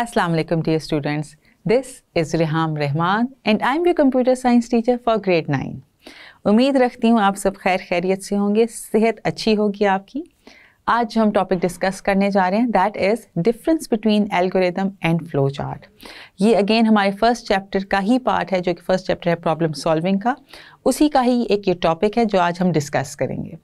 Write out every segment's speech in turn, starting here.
Assalamu alaikum dear students. This is Reham Rahman and I'm your computer science teacher for grade 9. उम्मीद रखती हूँ आप सब खैर खैरियत से होंगे सेहत अच्छी होगी आपकी आज जो हम टॉपिक डिस्कस करने जा रहे हैं that is difference between algorithm and flow chart ये अगेन हमारे फर्स्ट चैप्टर का ही पार्ट है जो कि फर्स्ट चैप्टर है प्रॉब्लम सॉल्विंग का उसी का ही एक ये टॉपिक है जो आज हम डिस्कस करेंगे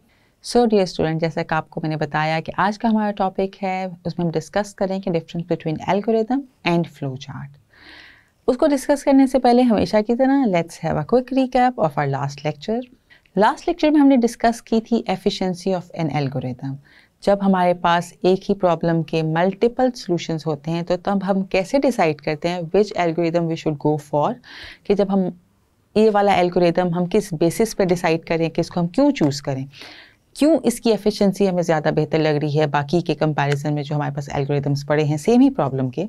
सो डियर स्टूडेंट जैसा कि आपको मैंने बताया कि आज का हमारा टॉपिक है उसमें हम डिस्कस करेंगे difference between algorithm and flow chart उसको डिस्कस करने से पहले हमेशा की तरह let's have a quick recap of our last lecture last lecture में हमने डिस्कस की थी एफिशिएंसी ऑफ एन एल्गोरिदम जब हमारे पास एक ही प्रॉब्लम के मल्टीपल सॉल्यूशंस होते हैं तो तब हम कैसे डिसाइड करते हैं which algorithm we should go for कि जब हम ये वाला एल्गोरिदम हम किस बेसिस पर डिसाइड करें कि इसको हम क्यों चूज़ करें क्यों इसकी एफिशिएंसी हमें ज़्यादा बेहतर लग रही है बाकी के कंपैरिजन में जो हमारे पास एल्गोरिदम्स पड़े हैं सेम ही प्रॉब्लम के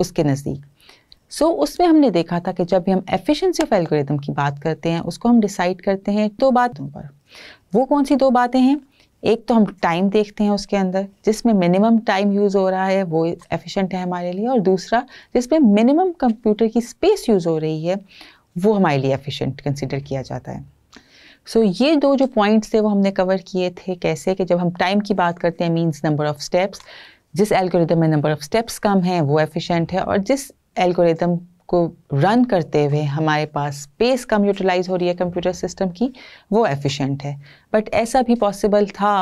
उसके नज़दीक सो so, उसमें हमने देखा था कि जब भी हम एफिशिएंसी ऑफ एल्गोरिदम की बात करते हैं उसको हम डिसाइड करते हैं दो बातों पर वो कौन सी दो बातें हैं एक तो हम टाइम देखते हैं उसके अंदर जिसमें मिनिमम टाइम यूज़ हो रहा है वो एफिशिएंट है हमारे लिए और दूसरा जिसमें मिनिमम कंप्यूटर की स्पेस यूज़ हो रही है वो हमारे लिए एफिशिएंट कंसिडर किया जाता है सो so, ये दो जो पॉइंट्स थे वो हमने कवर किए थे कैसे कि जब हम टाइम की बात करते हैं मींस नंबर ऑफ़ स्टेप्स जिस एल्गोरिदम में नंबर ऑफ़ स्टेप्स कम है वो एफिशिएंट है और जिस एल्गोरिदम को रन करते हुए हमारे पास स्पेस कम यूटिलाइज हो रही है कंप्यूटर सिस्टम की वो एफिशिएंट है बट ऐसा भी पॉसिबल था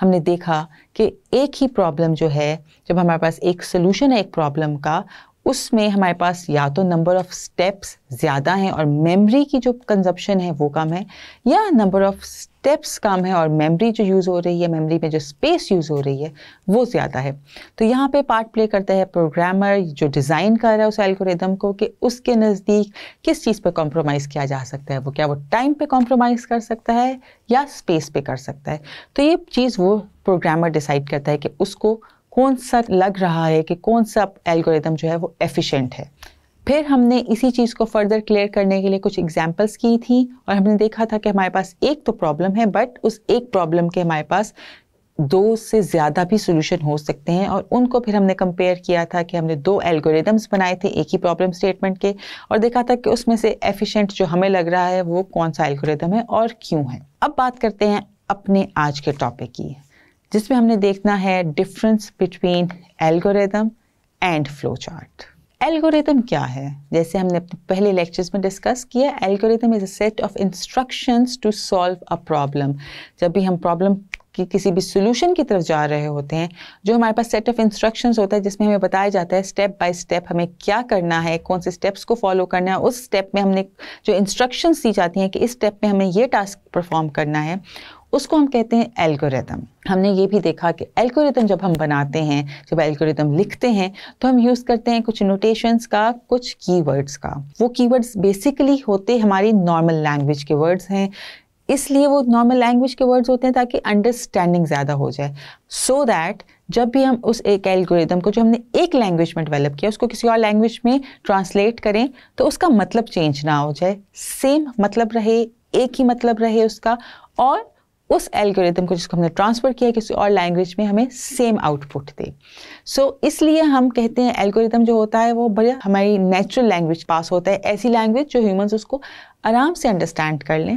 हमने देखा कि एक ही प्रॉब्लम जो है जब हमारे पास एक सोलूशन है एक प्रॉब्लम का उसमें हमारे पास या तो नंबर ऑफ स्टेप्स ज़्यादा हैं और मेमोरी की जो कंजप्शन है वो कम है या नंबर ऑफ स्टेप्स कम है और मेमोरी जो यूज़ हो रही है मेमोरी में जो स्पेस यूज़ हो रही है वो ज़्यादा है तो यहाँ पे पार्ट प्ले करता है प्रोग्रामर जो डिज़ाइन कर रहा है उस एल्गोरिदम को कि उसके नज़दीक किस चीज़ पर कॉम्प्रोमाइज़ किया जा सकता है वो क्या वो टाइम पे कॉम्प्रोमाइज़ कर सकता है या स्पेस पे कर सकता है तो ये चीज़ वो प्रोग्रामर डिसाइड करता है कि उसको कौन सा लग रहा है कि कौन सा एल्गोरिदम जो है वो एफिशिएंट है फिर हमने इसी चीज़ को फर्दर क्लियर करने के लिए कुछ एग्जाम्पल्स की थी और हमने देखा था कि हमारे पास एक तो प्रॉब्लम है बट उस एक प्रॉब्लम के हमारे पास दो से ज़्यादा भी सोल्यूशन हो सकते हैं और उनको फिर हमने कंपेयर किया था कि हमने दो एल्गोरिदम्स बनाए थे एक ही प्रॉब्लम स्टेटमेंट के और देखा था कि उसमें से एफिशिएंट जो हमें लग रहा है वो कौन सा एल्गोरिदम है और क्यों है अब बात करते हैं अपने आज के टॉपिक की जिसमें हमने देखना है difference between algorithm and flow chart algorithm क्या है जैसे हमने अपने पहले लेक्चर्स में डिस्कस किया algorithm is a set of instructions to solve a problem जब भी हम प्रॉब्लम कि किसी भी सोल्यूशन की तरफ जा रहे होते हैं जो हमारे पास सेट ऑफ इंस्ट्रक्शंस होता है जिसमें हमें बताया जाता है स्टेप बाय स्टेप हमें क्या करना है कौन से स्टेप्स को फॉलो करना है उस स्टेप में हमने जो इंस्ट्रक्शंस दी जाती हैं कि इस स्टेप में हमें ये टास्क परफॉर्म करना है उसको हम कहते हैं एल्गोरिदम हमने ये भी देखा कि एल्गोरिदम जब हम बनाते हैं जब एल्गोरिदम लिखते हैं तो हम यूज़ करते हैं कुछ नोटेशंस का कुछ कीवर्ड्स का वो कीवर्ड्स बेसिकली होते हमारी नॉर्मल लैंग्वेज के वर्ड्स हैं इसलिए वो नॉर्मल लैंग्वेज के वर्ड्स होते हैं ताकि अंडरस्टैंडिंग ज़्यादा हो जाए सो so दैट जब भी हम उस एक एल्गोरिदम को जो हमने एक लैंग्वेज में डेवलप किया उसको किसी और लैंग्वेज में ट्रांसलेट करें तो उसका मतलब चेंज ना हो जाए सेम मतलब रहे एक ही मतलब रहे उसका और उस एल्गोरिथम को जिसको हमने ट्रांसफ़र किया किसी और लैंग्वेज में हमें सेम आउटपुट दे सो so, इसलिए हम कहते हैं एल्गोरिथम जो होता है वो बढ़िया हमारी नेचुरल लैंग्वेज पास होता है ऐसी लैंग्वेज जो ह्यूमंस उसको आराम से अंडरस्टैंड कर लें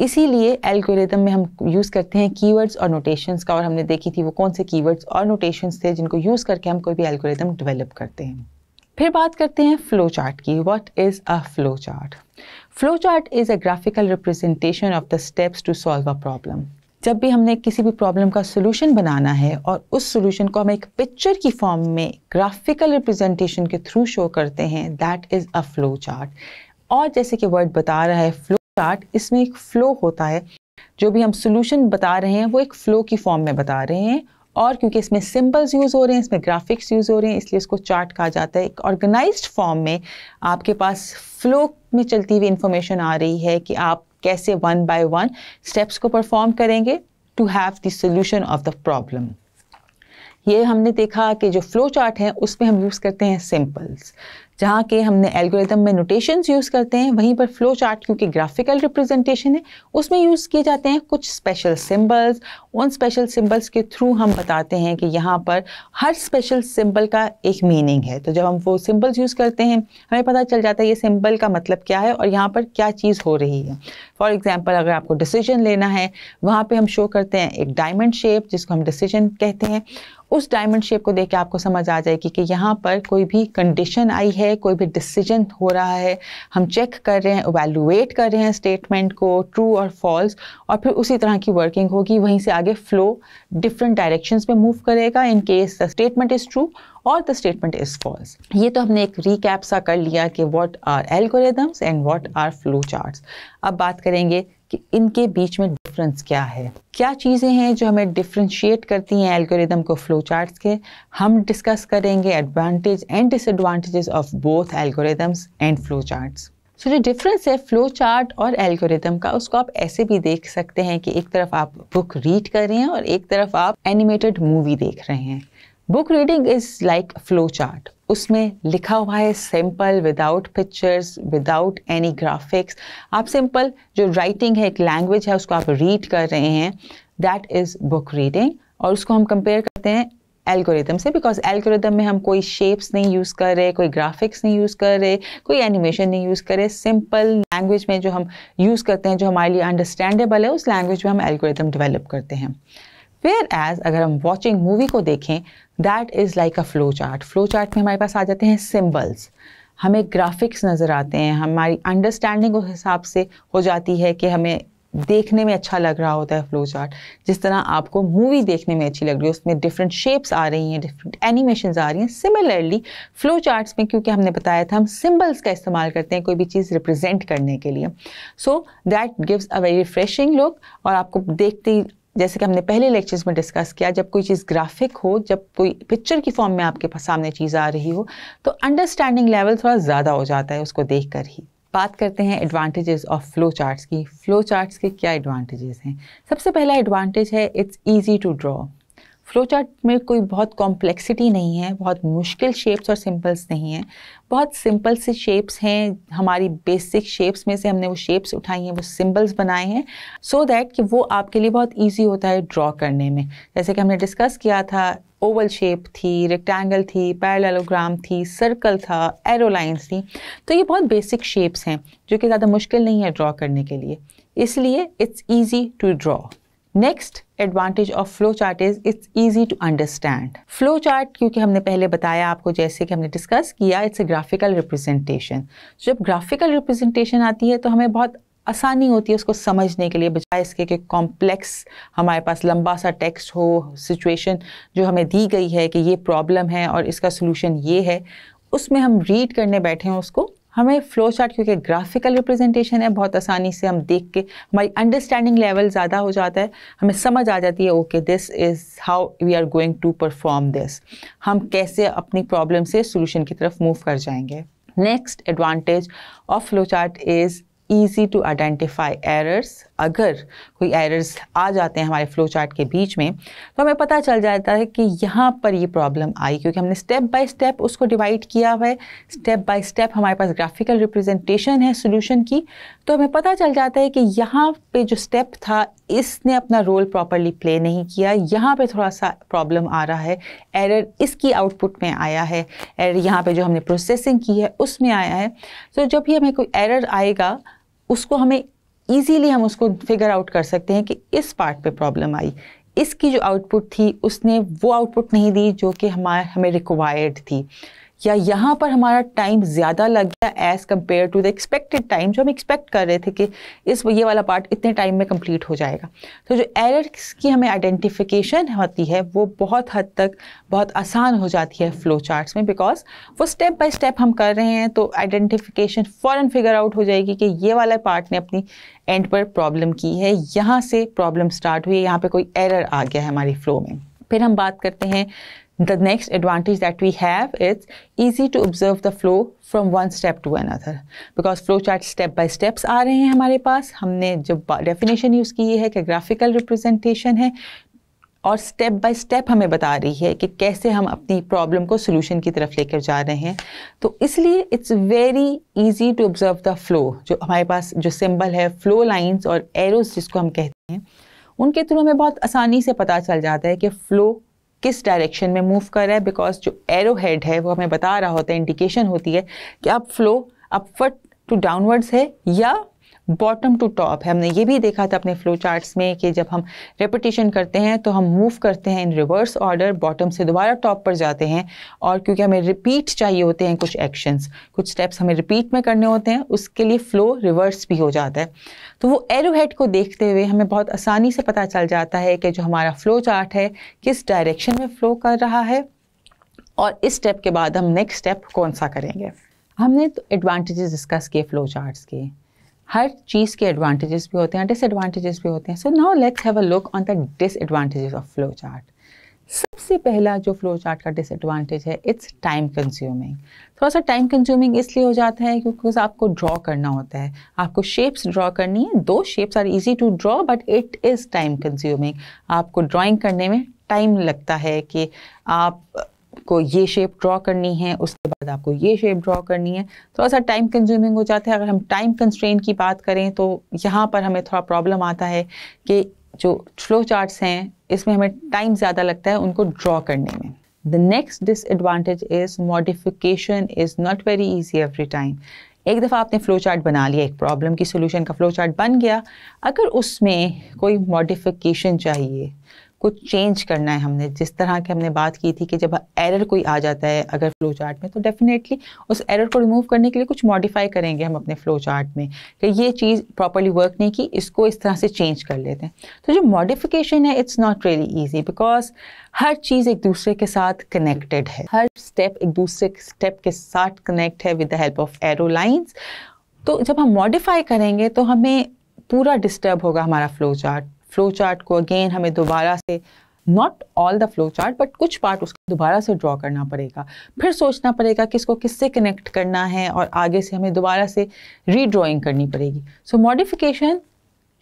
इसीलिए एल्गोरिथम में हम यूज़ करते हैं कीवर्ड्स और नोटेशंस का और हमने देखी थी वो कौन से कीवर्ड्स और नोटेशंस थे जिनको यूज़ करके हम कोई भी एल्गोरिथम डेवलप करते हैं फिर बात करते हैं फ्लो चार्ट की what is a flow chart flowchart is a graphical representation of the steps to solve a problem जब भी हमने किसी भी प्रॉब्लम का सोल्यूशन बनाना है और उस सोल्यूशन को हम एक पिक्चर की फॉर्म में ग्राफिकल रिप्रेजेंटेशन के थ्रू शो करते हैं that is a flow chart और जैसे कि वर्ड बता रहा है फ्लो चार्ट इसमें एक फ़्लो होता है जो भी हम सोल्यूशन बता रहे हैं वो एक फ़्लो की फॉर्म में बता रहे हैं और क्योंकि इसमें सिंबल्स यूज़ हो रहे हैं इसमें ग्राफिक्स यूज़ हो रहे हैं इसलिए इसको चार्ट कहा जाता है एक ऑर्गेनाइज्ड फॉर्म में आपके पास फ्लो में चलती हुई इन्फॉर्मेशन आ रही है कि आप कैसे वन बाय वन स्टेप्स को परफॉर्म करेंगे to have the solution of the problem ये हमने देखा कि जो फ्लो चार्ट है उसमें हम यूज़ करते हैं सिंपल्स जहाँ के हमने एल्गोरिथम में नोटेशंस यूज़ करते हैं वहीं पर फ्लो चार्ट क्योंकि ग्राफिकल रिप्रेजेंटेशन है उसमें यूज़ किए जाते हैं कुछ स्पेशल सिंबल्स उन स्पेशल सिंबल्स के थ्रू हम बताते हैं कि यहाँ पर हर स्पेशल सिंबल का एक मीनिंग है तो जब हम वो सिंबल्स यूज़ करते हैं हमें पता चल जाता है ये सिंबल का मतलब क्या है और यहाँ पर क्या चीज़ हो रही है फॉर एग्ज़ाम्पल अगर आपको डिसीजन लेना है वहाँ पर हम शो करते हैं एक डायमंड शेप जिसको हम डिसीजन कहते हैं उस डायमंड शेप को देख के आपको समझ आ जाएगी कि यहाँ पर कोई भी कंडीशन आई है कोई भी डिसीजन हो रहा है हम चेक कर रहे हैं वैल्यूएट कर रहे हैं स्टेटमेंट को ट्रू और फॉल्स और फिर उसी तरह की वर्किंग होगी वहीं से आगे फ्लो डिफरेंट डायरेक्शन में मूव करेगा in case the statement is true और द स्टेटमेंट इज़ फॉल्स ये तो हमने एक रिकैप सा कर लिया कि what are algorithms and what are flow charts अब बात करेंगे कि इनके बीच में डिफरेंस क्या है क्या चीज़ें हैं जो हमें डिफ्रेंशिएट करती हैं एल्गोरिदम को फ्लो चार्ट्स के हम डिस्कस करेंगे advantage and disadvantages of both algorithms and flow charts so जो डिफरेंस है फ्लो चार्ट और एल्गोरिदम का उसको आप ऐसे भी देख सकते हैं कि एक तरफ आप बुक रीड कर रहे हैं और एक तरफ आप एनिमेटेड मूवी देख रहे हैं book reading is like flow chart उसमें लिखा हुआ है simple without pictures without any graphics आप सिंपल जो राइटिंग है एक लैंग्वेज है उसको आप रीड कर रहे हैं दैट इज़ बुक रीडिंग और उसको हम कंपेयर करते हैं एल्गोरिदम से बिकॉज एल्गोरिदम में हम कोई शेप्स नहीं यूज़ कर रहे कोई ग्राफिक्स नहीं यूज़ कर रहे कोई एनिमेशन नहीं यूज़ कर रहे सिंपल लैंग्वेज में जो हम यूज़ करते हैं जो हमारे लिए अंडरस्टैंडेबल है उस लैंग्वेज में हम एल्गोरिदम डेवलप करते हैं वेयर एज अगर हम वॉचिंग मूवी को देखें that is like a flow chart flow chart में हमारे पास आ जाते हैं सिम्बल्स हमें ग्राफिक्स नज़र आते हैं हमारी अंडरस्टैंडिंग उस हिसाब से हो जाती है कि हमें देखने में अच्छा लग रहा होता है फ्लो चार्ट जिस तरह आपको मूवी देखने में अच्छी लग रही है उसमें डिफरेंट शेप्स आ रही हैं डिफरेंट एनिमेशन आ रही हैं सिमिलरली फ्लो चार्ट्स में क्योंकि हमने बताया था हम सिंबल्स का इस्तेमाल करते हैं कोई भी चीज़ रिप्रेजेंट करने के लिए so that gives a very refreshing look और आपको देखते ही जैसे कि हमने पहले लेक्चर्स में डिस्कस किया जब कोई चीज़ ग्राफिक हो जब कोई पिक्चर की फॉर्म में आपके सामने चीज़ आ रही हो तो अंडरस्टैंडिंग लेवल थोड़ा ज़्यादा हो जाता है उसको देख कर ही बात करते हैं एडवांटेजेस ऑफ फ्लो चार्ट्स की फ्लो चार्ट्स के क्या एडवांटेजेस हैं सबसे पहला एडवांटेज है it's easy to draw flow chart में कोई बहुत कॉम्प्लेक्सिटी नहीं है बहुत मुश्किल शेप्स और सिंपल्स नहीं हैं बहुत सिंपल से शेप्स हैं हमारी बेसिक शेप्स में से हमने वो शेप्स उठाई हैं वो सिंबल्स बनाए हैं सो so दैट कि वो आपके लिए बहुत ईजी होता है ड्रॉ करने में जैसे कि हमने डिस्कस किया था ओवल शेप थी रेक्टेंगल थी पैरलोग्राम थी सर्कल था एरोलाइंस थी तो ये बहुत बेसिक शेप्स हैं जो कि ज़्यादा मुश्किल नहीं है ड्रॉ करने के लिए इसलिए it's easy to draw next advantage of flow chart is it's easy to understand flow chart क्योंकि हमने पहले बताया आपको जैसे कि हमने डिस्कस किया इट्स ए ग्राफिकल रिप्रेजेंटेशन जब ग्राफिकल रिप्रेजेंटेशन आती है तो हमें बहुत आसानी होती है उसको समझने के लिए बजाय इसके कि कॉम्प्लेक्स हमारे पास लंबा सा टेक्स्ट हो सिचुएशन जो हमें दी गई है कि ये प्रॉब्लम है और इसका सोल्यूशन ये है उसमें हम रीड करने बैठे हैं उसको हमें फ्लो चार्ट क्योंकि ग्राफिकल रिप्रेजेंटेशन है बहुत आसानी से हम देख के हमारी अंडरस्टैंडिंग लेवल ज़्यादा हो जाता है हमें समझ आ जाती है okay this is how we are going to perform this हम कैसे अपनी प्रॉब्लम से सोल्यूशन की तरफ मूव कर जाएंगे next advantage of flow chart is easy to identify errors अगर कोई एरर्स आ जाते हैं हमारे फ्लो चार्ट के बीच में तो हमें पता चल जाता है कि यहाँ पर ये प्रॉब्लम आई क्योंकि हमने स्टेप बाय स्टेप उसको डिवाइड किया हुआ है स्टेप बाय स्टेप हमारे पास ग्राफिकल रिप्रेजेंटेशन है सोल्यूशन की तो हमें पता चल जाता है कि यहाँ पे जो स्टेप था इसने अपना रोल प्रॉपरली प्ले नहीं किया यहाँ पे थोड़ा सा प्रॉब्लम आ रहा है एरर इसकी आउटपुट में आया है एरर यहाँ पे जो हमने प्रोसेसिंग की है उसमें आया है तो जब भी हमें कोई एरर आएगा उसको हमें ईजीली हम उसको फिगर आउट कर सकते हैं कि इस पार्ट पे प्रॉब्लम आई इसकी जो आउटपुट थी उसने वो आउटपुट नहीं दी जो कि हमारे हमें रिक्वायर्ड थी या यहाँ पर हमारा टाइम ज़्यादा लग गया as compare to the expected time जो हम एक्सपेक्ट कर रहे थे कि इस ये वाला पार्ट इतने टाइम में कम्प्लीट हो जाएगा तो जो एरर्स की हमें आइडेंटिफिकेशन होती है वो बहुत हद तक बहुत आसान हो जाती है फ्लो चार्ट्स में बिकॉज वो स्टेप बाय स्टेप हम कर रहे हैं तो आइडेंटिफिकेशन फ़ौर फिगर आउट हो जाएगी कि ये वाला पार्ट ने अपनी एंड पर प्रॉब्लम की है यहाँ से प्रॉब्लम स्टार्ट हुई है यहाँ पर कोई एरर आ गया है हमारी फ्लो में फिर हम बात करते हैं The next advantage that we have is easy to observe the flow from one step to another because flow chart step by steps आ रहे हैं हमारे पास हमने जो definition use की है कि graphical representation है और स्टेप बाय स्टेप हमें बता रही है कि कैसे हम अपनी प्रॉब्लम को सोल्यूशन की तरफ लेकर जा रहे हैं तो इसलिए it's very easy to observe the flow जो हमारे पास जो सिंबल है फ्लो लाइंस और एरोस जिसको हम कहते हैं उनके थ्रू हमें बहुत आसानी से पता चल जाता है कि फ़्लो किस डायरेक्शन में मूव कर रहा है बिकॉज जो एरो हेड है वो हमें बता रहा होता है इंडिकेशन होती है कि अब फ्लो अपवर्ड टू डाउनवर्ड्स है या बॉटम टू टॉप है हमने ये भी देखा था अपने फ्लो चार्ट्स में कि जब हम रेपिटेशन करते हैं तो हम मूव करते हैं इन रिवर्स ऑर्डर बॉटम से दोबारा टॉप पर जाते हैं और क्योंकि हमें रिपीट चाहिए होते हैं कुछ एक्शंस कुछ स्टेप्स हमें रिपीट में करने होते हैं उसके लिए फ्लो रिवर्स भी हो जाता है तो वो एरो हेड को देखते हुए हमें बहुत आसानी से पता चल जाता है कि जो हमारा फ्लो चार्ट है किस डायरेक्शन में फ्लो कर रहा है और इस स्टेप के बाद हम नेक्स्ट स्टेप कौन सा करेंगे हमने तो एडवांटेजेस डिस्कस किए फ्लो चार्ट्स के हर चीज़ के एडवांटेजेस भी होते हैं डिसएडवांटेजेस भी होते हैं so now let's have a look on the disadvantages of flow chart सबसे पहला जो फ्लो चार्ट का डिसएडवांटेज है इट्स टाइम कंज्यूमिंग थोड़ा सा टाइम कंज्यूमिंग इसलिए हो जाता है क्योंकि आपको ड्रॉ करना होता है आपको शेप्स ड्रॉ करनी है दो shapes are easy to draw but it is time consuming आपको ड्राइंग करने में टाइम लगता है कि आप को ये शेप ड्रॉ करनी है उस बाद आपको ये शेप ड्रॉ करनी है थोड़ा सा टाइम कंज्यूमिंग हो जाता है अगर हम टाइम कंस्ट्रेन की बात करें तो यहाँ पर हमें थोड़ा प्रॉब्लम आता है कि जो फ्लो चार्ट्स हैं इसमें हमें टाइम ज़्यादा लगता है उनको ड्रॉ करने में the next disadvantage is modification is not very easy every time एक दफ़ा आपने फ़्लो चार्ट बना लिया एक प्रॉब्लम की सोल्यूशन का फ़्लो चार्ट बन गया अगर उसमें कोई मॉडिफिकेशन चाहिए को चेंज करना है हमने जिस तरह की हमने बात की थी कि जब एरर कोई आ जाता है अगर फ्लो चार्ट में तो डेफिनेटली उस एरर को रिमूव करने के लिए कुछ मॉडिफाई करेंगे हम अपने फ्लो चार्ट में कि ये चीज़ प्रॉपरली वर्क नहीं की इसको इस तरह से चेंज कर लेते हैं तो जो मॉडिफिकेशन है it's not really easy because हर चीज़ एक दूसरे के साथ कनेक्टेड है हर स्टेप एक दूसरे स्टेप के साथ कनेक्ट है with the help of arrow lines तो जब हम मॉडिफाई करेंगे तो हमें पूरा डिस्टर्ब होगा हमारा फ्लो चार्ट फ्लो चार्ट को अगेन हमें दोबारा से not all the flow chart but कुछ पार्ट उसको दोबारा से ड्रॉ करना पड़ेगा फिर सोचना पड़ेगा कि इसको किससे कनेक्ट करना है और आगे से हमें दोबारा से रीड्रॉइंग करनी पड़ेगी सो so, मॉडिफिकेशन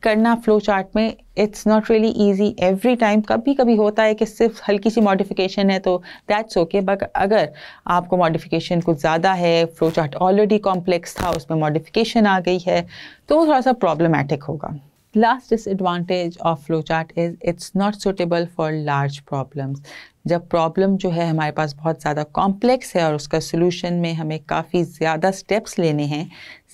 करना फ्लो चार्ट में it's not really easy every time कभी कभी होता है कि सिर्फ हल्की सी मॉडिफिकेशन है तो दैट्स ओके बट अगर आपको मॉडिफिकेशन कुछ ज़्यादा है फ्लो चार्ट ऑलरेडी कॉम्प्लेक्स था उसमें मॉडिफिकेशन आ गई है तो वो थोड़ा सा प्रॉब्लमेटिक होगा last disadvantage of flow chart is it's not suitable for large problems जब प्रॉब्लम जो है हमारे पास बहुत ज़्यादा कॉम्प्लेक्स है और उसका सोल्यूशन में हमें काफ़ी ज़्यादा स्टेप्स लेने हैं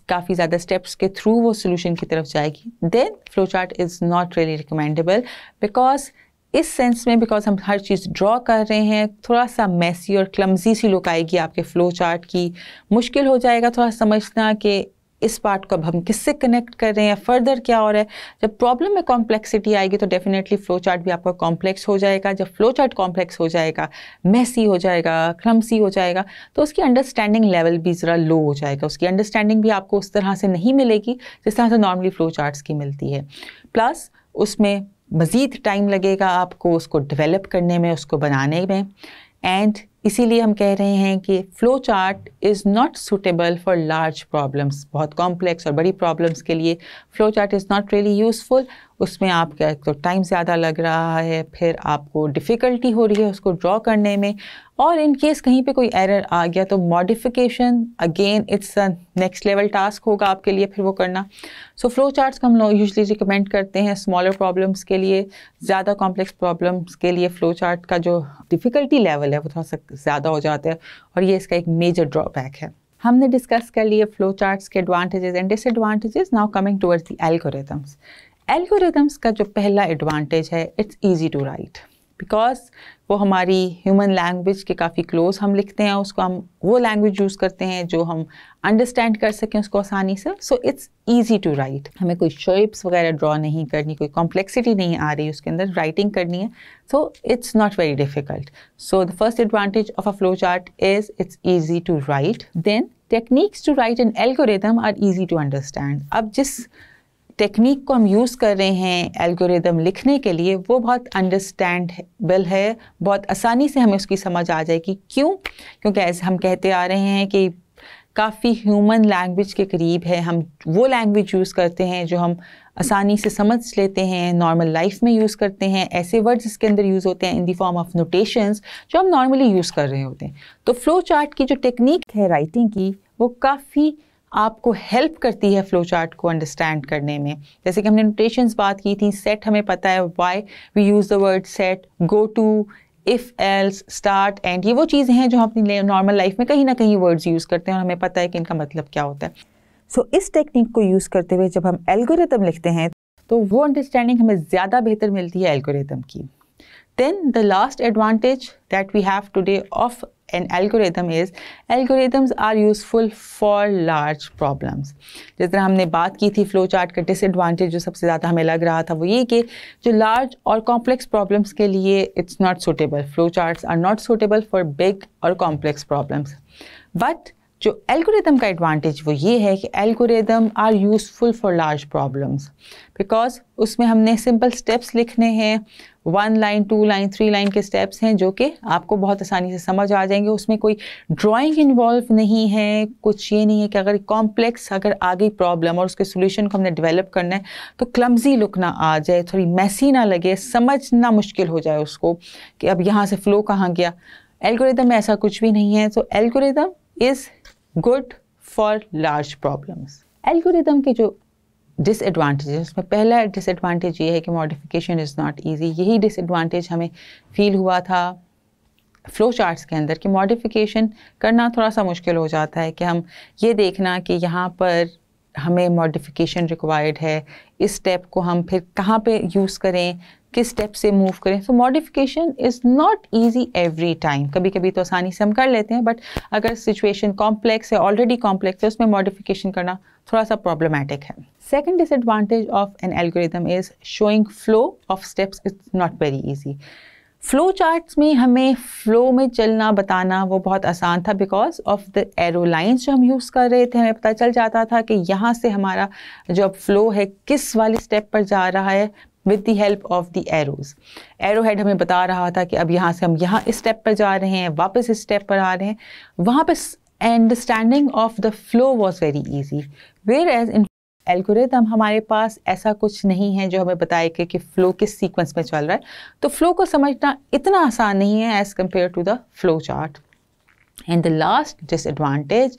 काफ़ी ज़्यादा स्टेप्स के थ्रू वो सोल्यूशन की तरफ जाएगी then chart is not really recommendable because इस सेंस में बिकॉज हम हर चीज़ ड्रॉ कर रहे हैं थोड़ा सा मैसी और क्लमजी सी लुक आएगी आपके फ्लो चार्ट की मुश्किल हो जाएगा थोड़ा समझना कि इस पार्ट को अब हम किससे कनेक्ट कर रहे हैं फर्दर क्या और है जब प्रॉब्लम में कॉम्प्लेक्सिटी आएगी तो डेफिनेटली फ्लो चार्ट भी आपका कॉम्प्लेक्स हो जाएगा जब फ्लो चार्ट कॉम्प्लेक्स हो जाएगा मैसी हो जाएगा क्रमसी हो जाएगा तो उसकी अंडरस्टैंडिंग लेवल भी ज़रा लो हो जाएगा उसकी अंडरस्टैंडिंग भी आपको उस तरह से नहीं मिलेगी जिस तरह से नॉर्मली फ्लो चार्ट की मिलती है प्लस उसमें मज़ीद टाइम लगेगा आपको उसको डिवेलप करने में उसको बनाने में एंड इसीलिए हम कह रहे हैं कि flow chart is not suitable for large problems बहुत कॉम्प्लेक्स और बड़ी प्रॉब्लम्स के लिए flow chart is not really useful उसमें आपका एक तो टाइम ज़्यादा लग रहा है फिर आपको डिफ़िकल्टी हो रही है उसको ड्रॉ करने में और इन केस कहीं पे कोई एरर आ गया तो modification again it's a next level task होगा आपके लिए फिर वो करना सो फ्लो चार्ट्स हम लोग यूजली रिकमेंड करते हैं स्मॉलर प्रॉब्लम्स के लिए ज़्यादा कॉम्प्लेक्स प्रॉब्लम्स के लिए फ़्लो चार्ट का जो डिफ़िकल्टी लेवल है वो थोड़ा सा ज़्यादा हो जाता है और ये इसका एक मेजर ड्रॉबैक है हमने डिस्कस कर लिए फ्लो चार्ट्स के advantages and disadvantages now coming towards the algorithms algorithms का जो पहला एडवांटेज है it's easy to write because वो हमारी ह्यूमन लैंग्वेज के काफ़ी क्लोज हम लिखते हैं उसको हम वो लैंग्वेज यूज़ करते हैं जो हम अंडरस्टैंड कर सकें उसको आसानी से so it's easy to write हमें कोई शेप्स वगैरह ड्रॉ नहीं करनी कोई कॉम्प्लेक्सिटी नहीं आ रही उसके अंदर राइटिंग करनी है so it's not very difficult so the first advantage of a flow chart is it's easy to write then techniques to write an algorithm are easy to understand अब जिस टेक्निक को हम यूज़ कर रहे हैं algorithm लिखने के लिए वो बहुत अंडरस्टैंडबल है बहुत आसानी से हमें उसकी समझ आ जाएगी क्यों क्योंकि ऐसे हम कहते आ रहे हैं कि काफ़ी ह्यूमन लैंग्वेज के करीब है हम वो लैंग्वेज यूज़ करते हैं जो हम आसानी से समझ लेते हैं नॉर्मल लाइफ में यूज़ करते हैं ऐसे वर्ड्स इसके अंदर यूज़ होते हैं in the form of notations जो हम नॉर्मली यूज़ कर रहे होते हैं तो फ्लो चार्ट की जो टेक्निक है राइटिंग की वो काफ़ी आपको हेल्प करती है फ्लो चार्ट को अंडरस्टैंड करने में जैसे कि हमने नोटेशंस बात की थी सेट हमें पता है why we use the word set go to if else start end ये वो चीज़ें हैं जो हम अपनी नॉर्मल लाइफ में कहीं ना कहीं वर्ड्स यूज़ करते हैं और हमें पता है कि इनका मतलब क्या होता है सो so, इस टेक्निक को यूज़ करते हुए जब हम एल्गोरिथम लिखते हैं तो वो अंडरस्टैंडिंग हमें ज़्यादा बेहतर मिलती है एल्गोरिथम की then the last advantage that we have today of an algorithm is algorithms are useful for large problems जिस तरह हमने बात की थी फ्लो चार्ट का डिसएडवांटेज जो सबसे ज़्यादा हमें लग रहा था वो ये कि जो लार्ज और कॉम्प्लेक्स प्रॉब्लम्स के लिए it's not suitable flow chart are not suitable for big और कॉम्प्लेक्स प्रॉब्लम्स बट जो एल्गोरिदम का एडवांटेज वो ये है कि algorithm are useful for large problems because उसमें हमने सिंपल स्टेप्स लिखने हैं one line two line three line के स्टेप्स हैं जो कि आपको बहुत आसानी से समझ आ जाएंगे उसमें कोई ड्राइंग इन्वॉल्व नहीं है कुछ ये नहीं है कि अगर कॉम्प्लेक्स अगर आ गई प्रॉब्लम और उसके सोल्यूशन को हमने डेवलप करना है तो क्लमज़ी लुक ना आ जाए थोड़ी मैसी ना लगे समझना मुश्किल हो जाए उसको कि अब यहाँ से फ्लो कहाँ गया एल्गोरिदम में ऐसा कुछ भी नहीं है तो algorithm is good for large problems algorithm के जो डिसएडवांटेजेस उसमें पहला डिसएडवाटेज ये है कि मॉडिफिकेशन इज़ नॉट ईजी यही डिसएडवाटेज हमें फील हुआ था फ्लो चार्ट्स के अंदर कि मॉडिफिकेशन करना थोड़ा सा मुश्किल हो जाता है कि हम ये देखना कि यहाँ पर हमें मॉडिफिकेशन रिक्वायर्ड है इस स्टेप को हम फिर कहाँ पे यूज़ करें किस स्टेप से मूव करें so modification is not easy every time कभी कभी तो आसानी से हम कर लेते हैं बट अगर सिचुएशन कॉम्प्लेक्स है ऑलरेडी कॉम्प्लेक्स है उसमें मॉडिफिकेशन करना थोड़ा सा प्रॉब्लमैटिक है second disadvantage of an algorithm is showing flow of steps is not very easy flow charts में हमें फ्लो में चलना बताना वो बहुत आसान था because of the arrow lines जो हम यूज़ कर रहे थे हमें पता चल जाता था कि यहाँ से हमारा जो अब फ्लो है किस वाली स्टेप पर जा रहा है with the help of the arrows arrow head हमें बता रहा था कि अब यहाँ से हम यहाँ इस स्टेप पर जा रहे हैं वापस इस स्टेप पर आ रहे हैं वहाँ पर understanding of the flow was very easy whereas in algorithm हमारे पास ऐसा कुछ नहीं है जो हमें बताए कि, कि फ्लो किस सीक्वेंस में चल रहा है तो फ्लो को समझना इतना आसान नहीं है as compare to the flow chart And the last disadvantage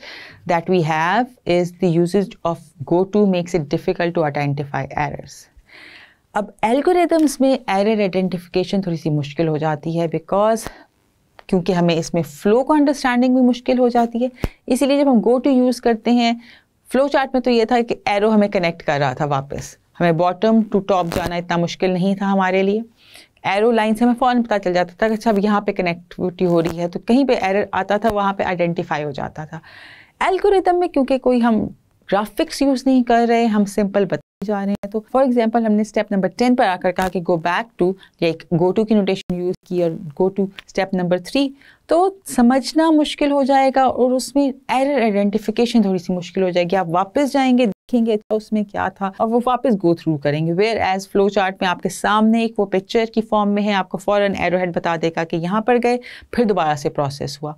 that we have is the usage of GoTo makes it difficult to identify errors. अब algorithms में एरर आइडेंटिफिकेशन थोड़ी सी मुश्किल हो जाती है बिकॉज क्योंकि हमें इसमें फ़्लो को अंडरस्टैंडिंग भी मुश्किल हो जाती है इसीलिए जब हम गो टू यूज़ करते हैं फ्लो चार्ट में तो ये था कि एरो हमें कनेक्ट कर रहा था वापस हमें बॉटम टू टॉप जाना इतना मुश्किल नहीं था हमारे लिए एरो लाइन से हमें फ़ौरन पता चल जाता था कि अच्छा अब यहाँ पे कनेक्टिविटी हो रही है तो कहीं पे एरर आता था वहाँ पे आइडेंटिफाई हो जाता था एल्गोरिदम में क्योंकि कोई हम ग्राफिक्स यूज़ नहीं कर रहे हम सिंपल जा रहे हैं तो फॉर एग्जाम्पल हमने स्टेप नंबर टेन पर आकर कहा कि go back to like go to की नोटेशन यूज़ की और go to step number three तो समझना मुश्किल हो जाएगा और उसमें एरर आइडेंटिफिकेशन थोड़ी सी मुश्किल हो जाएगी आप वापस जाएंगे देखेंगे अच्छा उसमें क्या था और वो वापस गो थ्रू करेंगे वेयर एज फ्लो चार्ट में आपके सामने एक वो पिक्चर की फॉर्म में है आपको फ़ौरन एरोहेड बता देगा कि यहाँ पर गए फिर दोबारा से प्रोसेस हुआ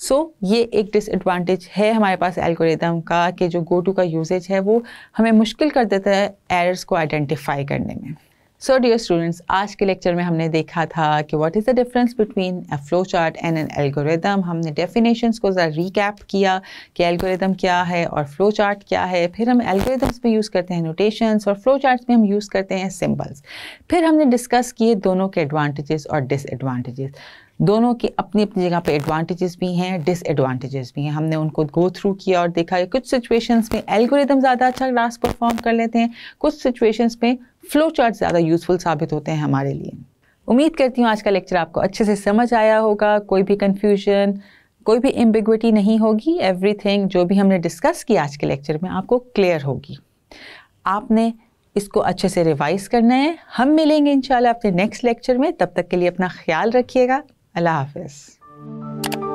सो so, ये एक डिसएडवांटेज है हमारे पास एल्गोरिदम का कि जो गो टू का यूजेज है वो हमें मुश्किल कर देता है एरर्स को आइडेंटिफाई करने में सो डियर स्टूडेंट्स आज के लेक्चर में हमने देखा था कि what is the difference between a flow chart and an algorithm हमने डेफिनेशंस को ज़रा रिकैप किया कि एल्गोरिदम क्या है और फ्लो चार्ट क्या है फिर हम एल्गोरिदम्स में यूज़ करते हैं नोटेशंस और फ्लो चार्ट में हम यूज़ करते हैं सिम्बल्स फिर हमने डिस्कस किए दोनों के एडवांटेजेस और डिसएडवांटेजेस दोनों के अपनी अपनी जगह पे एडवांटेजेस भी हैं डिसएडवांटेजेस भी हैं हमने उनको गो थ्रू किया और देखा है कुछ सिचुएशंस में एल्गोरिदम ज़्यादा अच्छा क्लास परफॉर्म कर लेते हैं कुछ सिचुएशंस में फ्लो चार्ट ज़्यादा यूज़फुल साबित होते हैं हमारे लिए उम्मीद करती हूँ आज का लेक्चर आपको अच्छे से समझ आया होगा कोई भी कन्फ्यूजन कोई भी एम्बिग्विटी नहीं होगी एवरीथिंग जो भी हमने डिस्कस किया आज के लेक्चर में आपको क्लियर होगी आपने इसको अच्छे से रिवाइज करना है हम मिलेंगे इंशाल्लाह अपने नेक्स्ट लेक्चर में तब तक के लिए अपना ख्याल रखिएगा अल्लाह हाफिज़